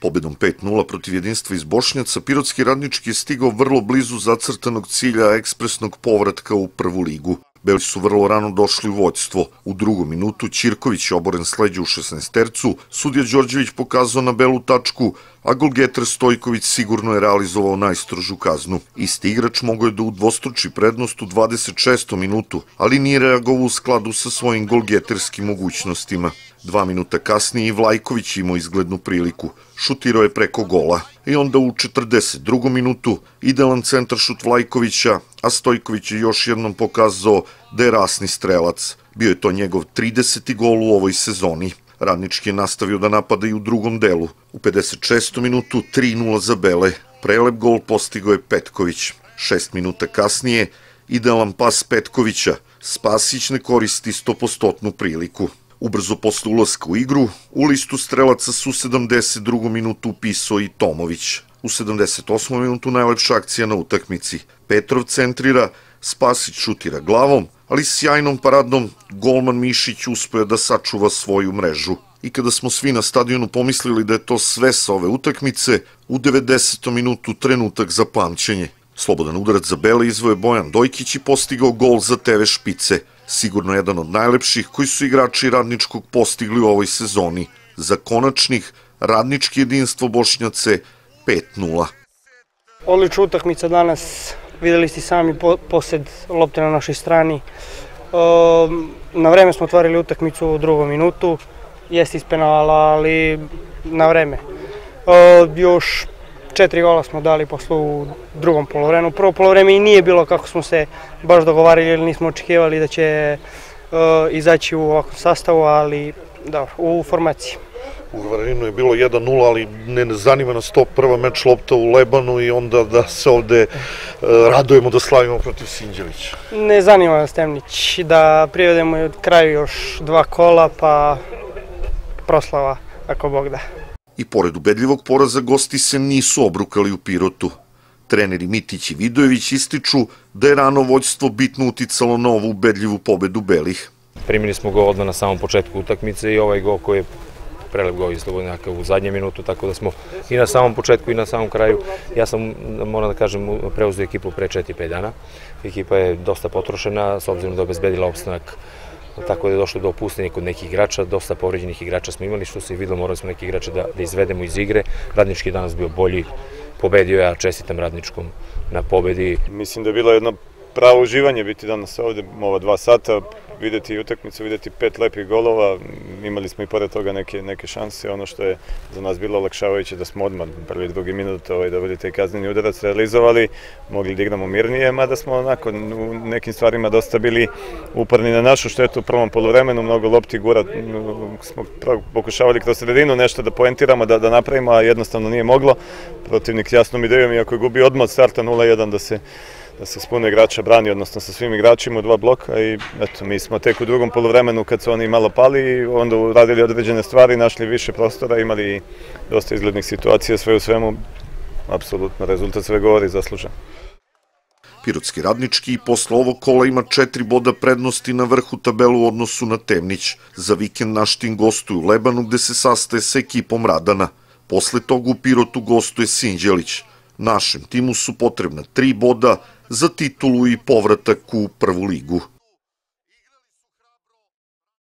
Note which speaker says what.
Speaker 1: Pobedom 5-0 protiv jedinstva iz Bošnjaca, Pirotski radnički je stigao vrlo blizu zacrtanog cilja ekspresnog povratka u prvu ligu. Beli su vrlo rano došli u vođstvo. U drugom minutu Ćirković je oboren s u 16 tercu, sudija Đorđević pokazao na belu tačku, a golgeter Stojković sigurno je realizovao najstrožu kaznu. Isti igrač mogao je da udvostruči prednost u 26. minutu, ali nije reagovao u skladu sa svojim golgeterskim mogućnostima. Dva minuta kasnije Vlajković imao izglednu priliku. Šutirao je preko gola. I onda u 42. minutu idealan centar šut Vlajkovića, a Stojković je još jednom pokazao da je rasni strelac. Bio je to njegov 30. gol u ovoj sezoni. Radnički je nastavio da napada i u drugom delu. U 56. minutu 3-0 za Bele. Prelep gol postigao je Petković. Šest minuta kasnije idealan pas Petkovića. Spasić ne koristi stopostotnu priliku. Ubrzo posle ulazka u igru, u listu strelaca su u 72. minutu upisao i Tomović. U 78. minutu najlepša akcija na utakmici. Petrov centrira, Spasić šutira glavom, ali sjajnom paradnom golman Mišić uspoja da sačuva svoju mrežu. I kada smo svi na stadionu pomislili da je to sve sa ove utakmice, u 90. minutu trenutak za pamćenje. Slobodan udarac za Bele izvoje Bojan Dojkić i postigao gol za TV Špice – sigurno jedan od najlepših koji su igrači radničkog postigli u ovoj sezoni. Za konačnih radnički jedinstvo Bošnjace 5-0.
Speaker 2: Odlična utakmica danas, videli ste sami posed lopte na našoj strani. Ehm, na vreme smo otvarili utakmicu u drugom minutu, jeste iz penala, ali na vreme. Ehm, još Četiri gola smo dali posle u drugom polovremenu. Prvo polovreme i nije bilo kako smo se baš dogovarali ili nismo očekivali da će uh, izaći u ovakvom sastavu, ali da, u formaciji.
Speaker 1: U Varinu je bilo 1-0, ali ne zanima nas to prva meč lopta u Lebanu i onda da se ovde uh, radujemo da slavimo protiv Sinđelića.
Speaker 2: Ne zanima nas Temnić, da privedemo kraju još dva kola, pa proslava, ako Bog da.
Speaker 1: I pored ubedljivog poraza gosti se nisu obrukali u Pirotu. Treneri Mitić i Vidojević ističu da je rano vođstvo bitno uticalo na ovu ubedljivu pobedu Belih.
Speaker 3: Primili smo gol odmah na samom početku utakmice i ovaj gol koji je prelep gol iz Slobodnjaka u zadnje minutu, tako da smo i na samom početku i na samom kraju, ja sam, moram da kažem, preuzio ekipu pre 4-5 dana. Ekipa je dosta potrošena, s obzirom da je obezbedila opstanak tako da je došlo do opustenja kod nekih igrača, dosta povređenih igrača smo imali, što se i videlo, morali smo neke igrače da, da izvedemo iz igre. Radnički je danas bio bolji, pobedio ja, čestitam Radničkom na pobedi.
Speaker 4: Mislim da je bilo jedno pravo uživanje biti danas ovde, ova dva sata, videti utakmicu, videti pet lepih golova, imali smo i pored toga neke, neke šanse, ono što je za nas bilo olakšavajuće da smo odmah prvi drugi minut ovaj, dobili taj kazneni udarac, realizovali, mogli da igramo mirnije, mada smo onako u nekim stvarima dosta bili uporni na našu štetu u prvom polovremenu, mnogo lopti gura, smo pokušavali kroz sredinu nešto da poentiramo, da, da napravimo, a jednostavno nije moglo. Protivnik jasnom idejom, iako je gubio odmah starta 0-1 da se da se s puno igrača brani, odnosno sa svim igračima u dva bloka i eto, mi smo tek u drugom polovremenu kad su oni malo pali, onda uradili određene stvari, našli više prostora, imali dosta izglednih situacija, sve u svemu, apsolutno, rezultat sve govori zaslužen.
Speaker 1: Pirotski radnički posle ovog kola ima četiri boda prednosti na vrhu tabelu u odnosu na Temnić. Za vikend naš tim gostuje u Lebanu gde se sastaje sa ekipom Radana. Posle toga u Pirotu gostuje Sinđelić. Našem timu su potrebna tri boda za titulu i povratak u prvu ligu.